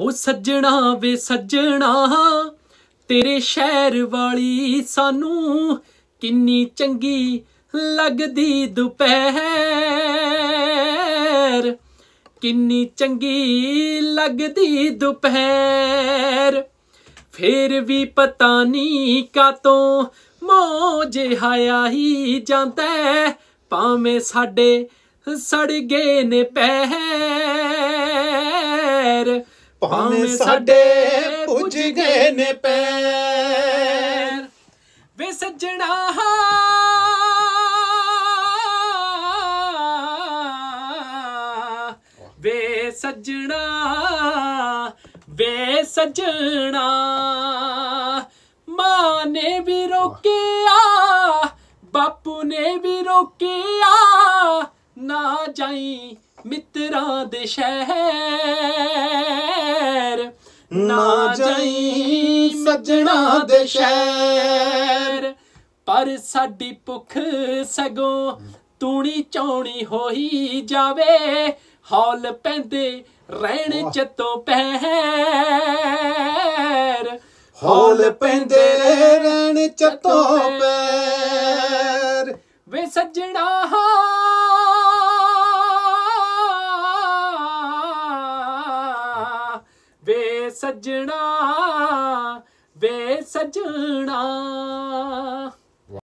ਹੋ ਸੱਜਣਾ ਵੇ ਸੱਜਣਾ ਤੇਰੇ ਸ਼ਹਿਰ ਵਾਲੀ ਸਾਨੂੰ ਕਿੰਨੀ ਚੰਗੀ ਲੱਗਦੀ ਦੁਪਹਿਰ ਕਿੰਨੀ ਚੰਗੀ ਲੱਗਦੀ ਦੁਪਹਿਰ ਫੇਰ ਵੀ ਪਤਾ ਨਹੀਂ ਤੋਂ ਮੋਜ ਹਾਇਆ ਹੀ ਜਾਂਦਾ ਪਾਵੇਂ ਸਾਡੇ ਸੜ ਗਏ ਨੇ ਪਹਿਰ ਭਾਵੇਂ ਸਾਡੇ ਪੁੱਜ ਗਏ ਨੇ ਪੈਰ ਵੇ ਸੱਜਣਾ ਵੇ ਸੱਜਣਾ ਵੇ ਸੱਜਣਾ ਮਾਂ ਨੇ ਵੀ ਰੋਕਿਆ ਬਾਪੂ ਨੇ ਵੀ ਰੋਕਿਆ ਨਾ ਜਾਈ ਮਿੱਤਰਾਂ ਦੇ ਸ਼ਹਿਰ ਨਾ ਜਾਈ ਸੱਜਣਾ ਦੇ ਸ਼ਹਿਰ ਪਰ ਸਾਡੀ ਭੁੱਖ ਸਗੋਂ ਤੂਣੀ ਚੌਣੀ ਹੋਈ ਜਾਵੇ ਹੌਲ ਪੈਂਦੇ ਰਹਿਣ ਚਤੋਂ ਪੈਰ ਹੌਲ ਪੈਂਦੇ ਰਹਿਣ ਚਤੋਂ ਪੈਰ ਵੇ ਸੱਜਣਾ ਵੇ ਸੱਜਣਾ ਵੇ ਸੱਜਣਾ